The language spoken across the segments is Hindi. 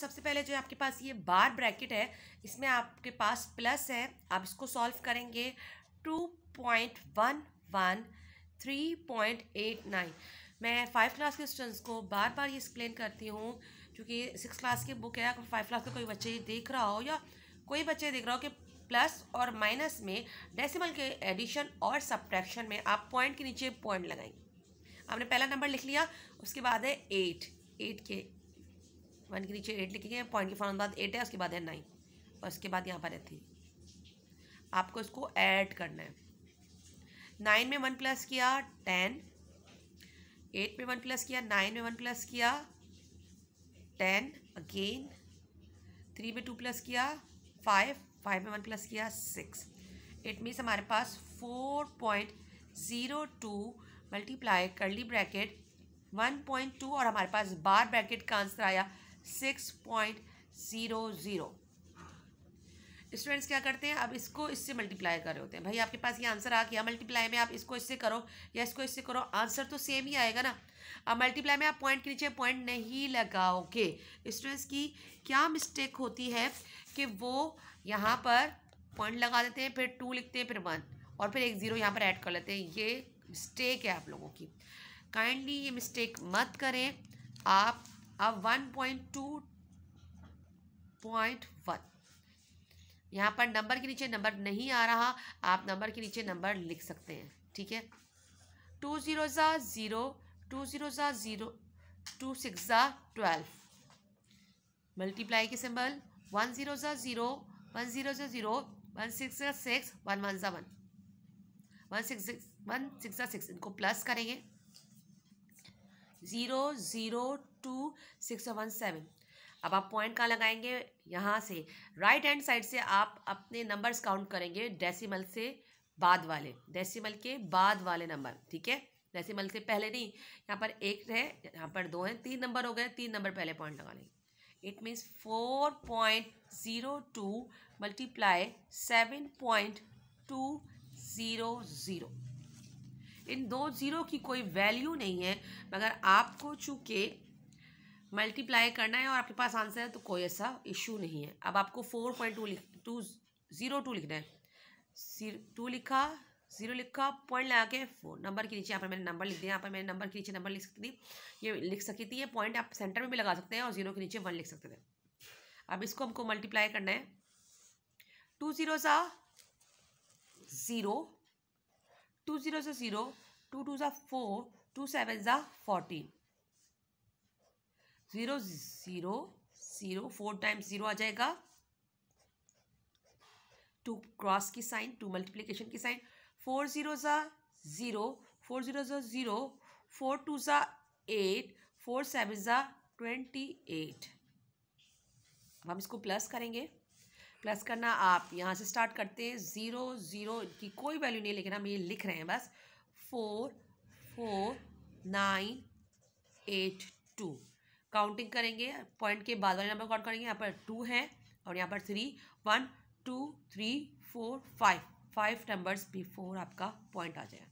सबसे पहले जो आपके पास ये बार ब्रैकेट है इसमें आपके पास प्लस है आप इसको सॉल्व करेंगे two point one one three point eight nine मैं फाइव क्लास के स्टूडेंट्स को बार बार ये एक्सप्लेन करती हूँ क्योंकि सिक्स क्लास की बुक है अगर फाइव क्लास का कोई बच्चे देख रहा हो या कोई बच्चे देख रहा हो कि प्लस और माइनस में डेसिमल के एडिशन और सब्ट्रैक्शन में आप पॉइंट के नीचे पॉइंट लगाएंगे आपने पहला नंबर लिख लिया उसके बाद है एट एट के वन के नीचे एट लिखेंगे पॉइंट के फॉर्म बाद एट है उसके बाद है नाइन और उसके बाद यहाँ पर है थ्री आपको इसको ऐड करना है नाइन में वन प्लस किया टेन एट में वन प्लस किया नाइन में वन प्लस किया टेन अगेन थ्री में टू प्लस किया फाइव फाइव में वन प्लस किया सिक्स इट मीन्स हमारे पास four point zero two multiply करली ब्रैकेट वन पॉइंट टू और हमारे पास बार ब्रैकेट का आंसर आया six point zero zero students क्या करते हैं अब इसको इससे मल्टीप्लाई कर रहे होते हैं भाई आपके पास ये आंसर आ गया मल्टीप्लाई में आप इसको इससे करो या इसको इससे करो आंसर तो सेम ही आएगा ना अब मल्टीप्लाई में आप पॉइंट के नीचे पॉइंट नहीं लगाओगे स्टूडेंट्स की क्या मिस्टेक होती है कि वो यहाँ पर पॉइंट लगा देते हैं फिर टू लिखते हैं फिर वन और फिर एक ज़ीरो यहाँ पर ऐड कर लेते हैं ये मिस्टेक है आप लोगों की काइंडली ये मिस्टेक मत करें आप अब one point two point one यहाँ पर नंबर के नीचे नंबर नहीं आ रहा आप नंबर के नीचे नंबर लिख सकते हैं ठीक है टू ज़ीरो ज़ा ज़ीरो टू ज़ीरो ज़ा ज़ीरो टू सिक्स ज़ा ट्वेल्व मल्टीप्लाई के सिंबल वन ज़ीरो ज़ा ज़ीरो वन ज़ीरो ज़ा ज़ीरो वन सिक्स ज़ा सिक्स वन वन ज़ा one one six one six ज़ा सिक्स इनको प्लस करेंगे zero zero two six one seven अब आप पॉइंट कहाँ लगाएंगे यहाँ से राइट हैंड साइड से आप अपने नंबर्स काउंट करेंगे डेसिमल से बाद वाले डेसिमल के बाद वाले नंबर ठीक है डेसिमल से पहले नहीं यहाँ पर एक है यहाँ पर दो है तीन नंबर हो गए तीन नंबर पहले पॉइंट लगा लेंगे it means four point zero two multiply seven point two zero zero इन दो ज़ीरो की कोई वैल्यू नहीं है मगर आपको चूँकि मल्टीप्लाई करना है और आपके पास आंसर है तो कोई ऐसा इशू नहीं है अब आपको फोर पॉइंट टू लिख टू ज़ीरो टू लिखना है टू लिखा जीरो लिखा पॉइंट लगा के फोर नंबर के नीचे यहाँ पर मैंने नंबर लिख दिया यहाँ पर मैंने नंबर के नीचे नंबर लिख सकती थी ये लिख सकती थी ये पॉइंट आप सेंटर में भी लगा सकते हैं और जीरो के नीचे वन लिख सकते थे अब इसको हमको मल्टीप्लाई करना है टू जीरो सा ज़ीरो टू ज़ीरो से ज़ीरो टू टू ज़ा फोर टू सेवन ज़ा fourteen zero zero zero four times zero आ जाएगा टू क्रॉस की साइन टू मल्टीप्लिकेशन की साइन फोर ज़ीरो ज़ा ज़ीरो फोर ज़ीरो ज़ा ज़ीरो फोर टू ज़ा एट फोर सेवन ज़ा ट्वेंटी एट हम इसको प्लस करेंगे प्लस करना आप यहाँ से स्टार्ट करते हैं ज़ीरो ज़ीरो की कोई वैल्यू नहीं लेकिन हम ये लिख रहे हैं बस four four nine eight two counting करेंगे पॉइंट के बाद वाले नंबर काउंट करेंगे यहाँ पर टू है और यहाँ पर three one two three four five five numbers before आपका पॉइंट आ जाए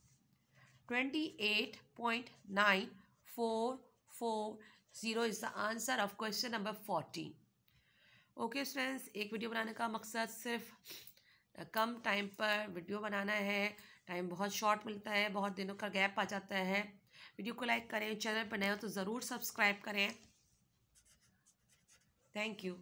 twenty eight point nine four four zero is the answer of question number fourteen okay students एक वीडियो बनाने का मकसद सिर्फ कम टाइम पर वीडियो बनाना है टाइम बहुत शॉर्ट मिलता है बहुत दिनों का गैप आ जाता है वीडियो को लाइक करें चैनल पर नए हो तो ज़रूर सब्सक्राइब करें थैंक यू